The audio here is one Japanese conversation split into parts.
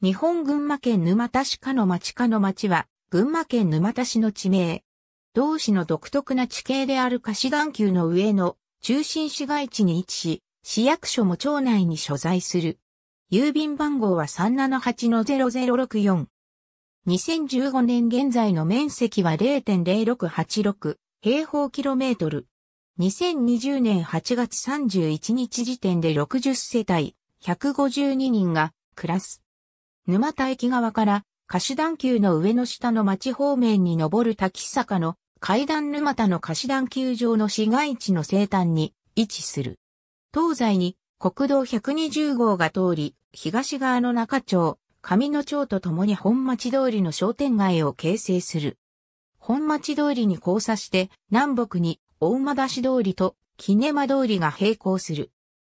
日本群馬県沼田市かの町かの町は、群馬県沼田市の地名。同市の独特な地形である貸眼球の上の中心市街地に位置し、市役所も町内に所在する。郵便番号は378-0064。2015年現在の面積は0.0686平方キロメートル。2020年8月31日時点で60世帯152人が暮らす。沼田駅側から貸段丘の上の下の町方面に登る滝坂の階段沼田の貸段丘上の市街地の西端に位置する。東西に国道120号が通り、東側の中町、上野町と共に本町通りの商店街を形成する。本町通りに交差して南北に大馬出し通りと木根間通りが並行する。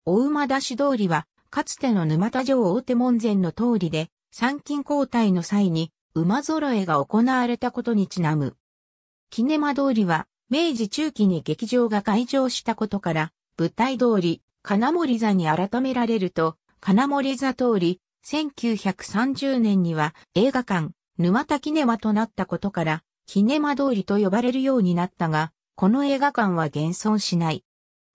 大馬出し通りはかつての沼田城大手門前の通りで参勤交代の際に馬揃えが行われたことにちなむ。キネマ通りは明治中期に劇場が開場したことから舞台通り金森座に改められると金森座通り1930年には映画館沼田キネマとなったことからキネマ通りと呼ばれるようになったがこの映画館は現存しない。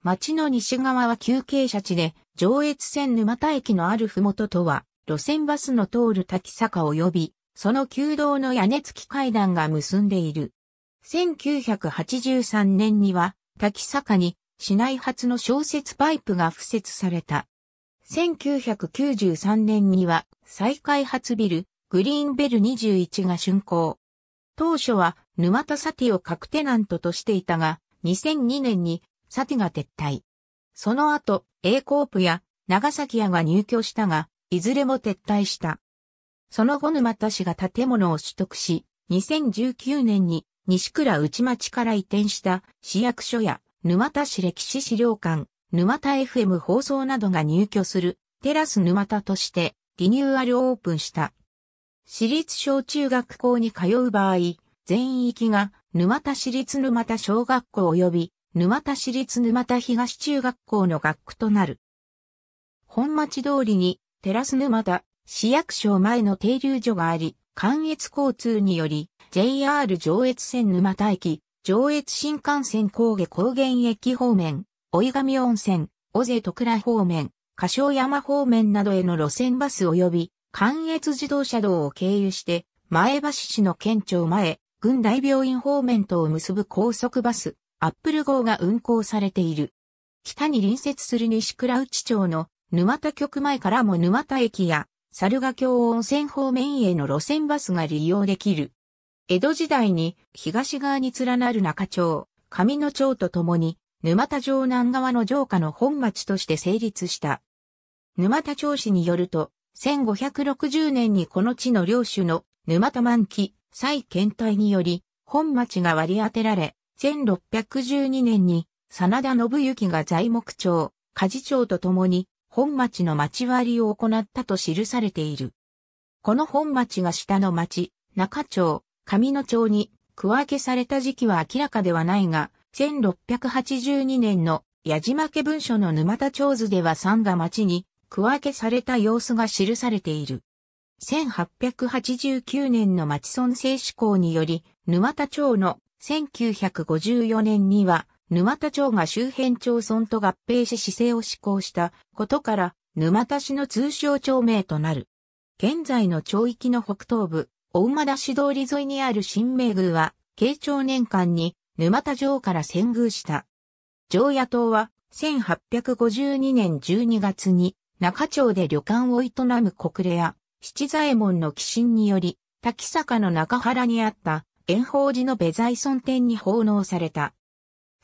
町の西側は休憩者地で、上越線沼田駅のあるふもととは、路線バスの通る滝坂及び、その旧道の屋根付き階段が結んでいる。1983年には、滝坂に、市内初の小説パイプが付設された。1993年には、再開発ビル、グリーンベル21が竣工。当初は、沼田サティを各テナントとしていたが、2002年に、サティが撤退。その後、A コープや、長崎屋が入居したが、いずれも撤退した。その後沼田氏が建物を取得し、2019年に西倉内町から移転した市役所や沼田市歴史資料館、沼田 FM 放送などが入居するテラス沼田としてリニューアルオープンした。私立小中学校に通う場合、全域が沼田市立沼田小学校及び沼田市立沼田東中学校の学区となる。本町通りにテラス沼田、市役所前の停留所があり、関越交通により、JR 上越線沼田駅、上越新幹線高下高原駅方面、追上温泉、尾瀬徳倉方面、歌唱山方面などへの路線バス及び、関越自動車道を経由して、前橋市の県庁前、軍大病院方面とを結ぶ高速バス、アップル号が運行されている。北に隣接する西倉内町の沼田局前からも沼田駅や、猿ヶ京温泉方面への路線バスが利用できる。江戸時代に東側に連なる中町、上野町とともに、沼田城南側の城下の本町として成立した。沼田町市によると、1560年にこの地の領主の沼田満期、再検体により、本町が割り当てられ、1612年に、真田信行が材木町、加冶町とともに、本町の町割りを行ったと記されている。この本町が下の町、中町、上野町に区分けされた時期は明らかではないが、1682年の矢島家文書の沼田町図では三が町に区分けされた様子が記されている。1889年の町村政施行により、沼田町の1954年には沼田町が周辺町村と合併し市勢を施行したことから、沼田市の通称町名となる。現在の町域の北東部、大馬田市通り沿いにある新名宮は、慶長年間に沼田城から遷宮した。城野島は、1852年12月に、中町で旅館を営む国連や、七左衛門の寄進により、滝坂の中原にあった、円宝寺の別ザ村店に奉納された。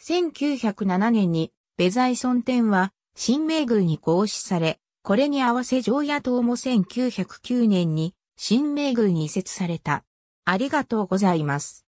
1907年にベザイソン店は新名宮に合祀され、これに合わせ常夜島も1909年に新名宮に移設された。ありがとうございます。